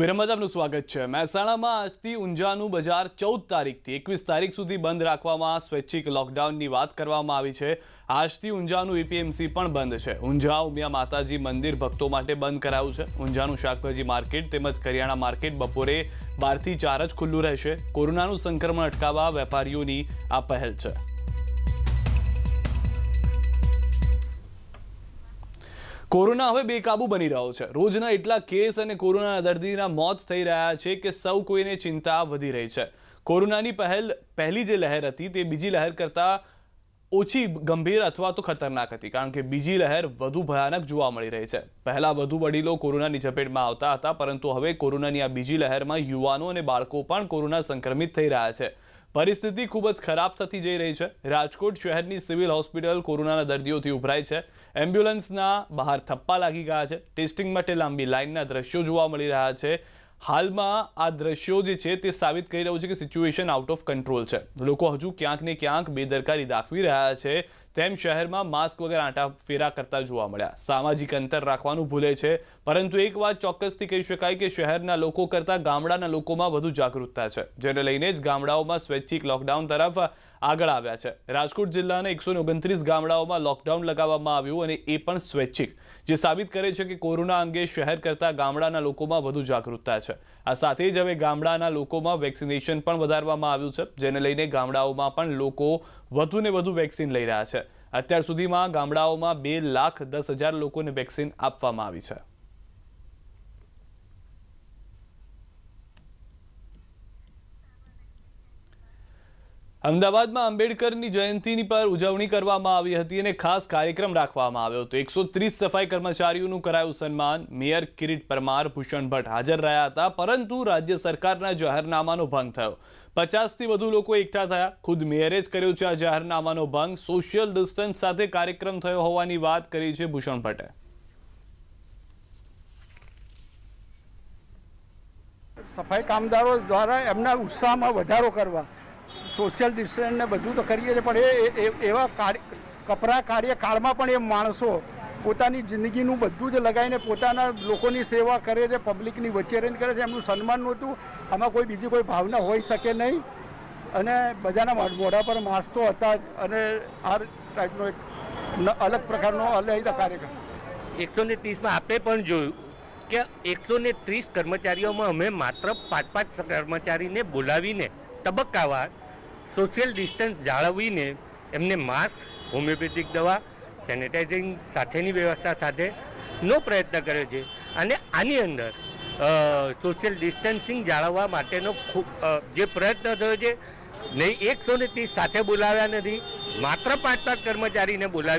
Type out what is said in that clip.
વિરમદબનું સ્વાગત છે મહેસાણામાં આજથી ઊંઝાનું બજાર ચૌદ તારીખથી એકવીસ તારીખ સુધી બંધ રાખવામાં સ્વૈચ્છિક લોકડાઉનની વાત કરવામાં આવી છે આજથી ઊંઝાનું એપીએમસી પણ બંધ છે ઊંઝા ઉમિયા માતાજી મંદિર ભક્તો માટે બંધ કરાયું છે ઊંઝાનું શાકભાજી માર્કેટ તેમજ કરિયાણા માર્કેટ બપોરે બારથી ચાર જ ખુલ્લું રહેશે કોરોનાનું સંક્રમણ અટકાવવા વેપારીઓની આ પહેલ છે કોરોના હવે બેકાબુ બની રહ્યો છે રોજના એટલા કેસ અને કોરોના દર્દીના મોત થઈ રહ્યા છે કે સૌ કોઈને ચિંતા વધી રહી છે કોરોનાની પહેલ પહેલી જે લહેર હતી તે બીજી લહેર કરતાં ઓછી ગંભીર અથવા તો ખતરનાક હતી કારણ કે બીજી લહેર વધુ ભયાનક જોવા મળી રહી છે પહેલાં વધુ વડીલો કોરોનાની ઝપેટમાં આવતા હતા પરંતુ હવે કોરોનાની આ બીજી લહેરમાં યુવાનો અને બાળકો પણ કોરોના સંક્રમિત થઈ રહ્યા છે પરિસ્થિતિ ખૂબ જ ખરાબ થતી જઈ રહી છે રાજકોટ શહેરની સિવિલ હોસ્પિટલ કોરોનાના દર્દીઓથી ઉભરાય છે એમ્બ્યુલન્સના બહાર થપ્પા લાગી ગયા છે ટેસ્ટિંગ માટે લાંબી લાઇનના દ્રશ્યો જોવા મળી રહ્યા છે હાલમાં આ દ્રશ્યો જે છે તે સાબિત કરી રહ્યું છે કે સિચ્યુએશન આઉટ ઓફ કંટ્રોલ છે લોકો હજુ ક્યાંક ને ક્યાંક બેદરકારી દાખવી રહ્યા છે તેમ શહેરમાં માસ્ક વગર આંટા ફેરા કરતા જોવા મળ્યા સામાજિક અંતર રાખવાનું ભૂલે છે પરંતુ એક વાત ચોક્કસથી કહી શકાય કે શહેરના લોકો કરતાં ગામડાના લોકોમાં વધુ જાગૃતતા છે જેને લઈને જ ગામડાઓમાં સ્વૈચ્છિક લોકડાઉન તરફ આગળ આવ્યા છે રાજકોટ જિલ્લાના એકસો ઓગણત્રીસ ગામડાઓમાં લોકડાઉન લગાવવામાં આવ્યું અને એ પણ સ્વૈચ્છિક જે સાબિત કરે છે કે કોરોના અંગે શહેર કરતાં ગામડાના લોકોમાં વધુ જાગૃતતા છે આ સાથે જ હવે ગામડાના લોકોમાં વેક્સિનેશન પણ વધારવામાં આવ્યું છે જેને લઈને ગામડાઓમાં પણ લોકો વધુને વધુ વેક્સિન લઈ રહ્યા છે અત્યાર સુધીમાં ગામડાઓમાં બે લાખ દસ હજાર લોકોને વેક્સિન આપવામાં આવી છે અમદાવાદમાં આંબેડકરની જયંતિની પર ઉજવણી કરવામાં આવી હતી અને ખાસ કાર્યક્રમ રાખવામાં આવ્યો હતો એકસો ત્રીસ સફાઈ કર્મચારીઓનું કરાયું સન્માન મેયર કિરીટ પરમાર ભૂષણ ભટ્ટ હાજર રહ્યા હતા પરંતુ રાજ્ય સરકારના જાહેરનામાનો ભંગ થયો પચાસથી વધુ લોકો એકઠા થયા ખુદ મેયરે જ કર્યો છે આ જાહેરનામાનો ભંગ સોશિયલ ડિસ્ટન્સ સાથે કાર્યક્રમ થયો હોવાની વાત કરી છે ભૂષણ પટેલ સફાઈ કામદારો દ્વારા એમના ઉત્સાહમાં વધારો કરવા સોશિયલ ડિસ્ટન્સને બધું તો કરીએ છીએ પણ એ એવા કપરા કાર્યકાળમાં પણ એ માણસો પોતાની જિંદગીનું બધું જ લગાવીને પોતાના લોકોની સેવા કરે છે પબ્લિકની વચ્ચે રહીને કરે છે એમનું સન્માન નહોતું આમાં કોઈ બીજી કોઈ ભાવના હોઈ શકે નહીં અને બધાના મોઢા પર માસ તો હતા જ અને આ ટાઈપનો એક અલગ પ્રકારનો અલહિદા કાર્યક્રમ એકસો ને ત્રીસમાં આપણે પણ જોયું કે એકસો ને ત્રીસ કર્મચારીઓમાં અમે માત્ર પાંચ પાંચ કર્મચારીને બોલાવીને તબક્કાવાર સોશિયલ ડિસ્ટન્સ જાળવીને એમને માસ્ક હોમિયોપેથિક દવા સેનિટાઇઝિંગ સાથેની વ્યવસ્થા સાથે નો પ્રયત્ન કર્યો છે અને આની અંદર સોશિયલ ડિસ્ટન્સિંગ જાળવવા માટેનો ખૂબ જે પ્રયત્ન થયો છે નહીં એકસો ને ત્રીસ સાથે બોલાવ્યા નથી માત્ર પાંચ પાંચ કર્મચારીને બોલાવ્યા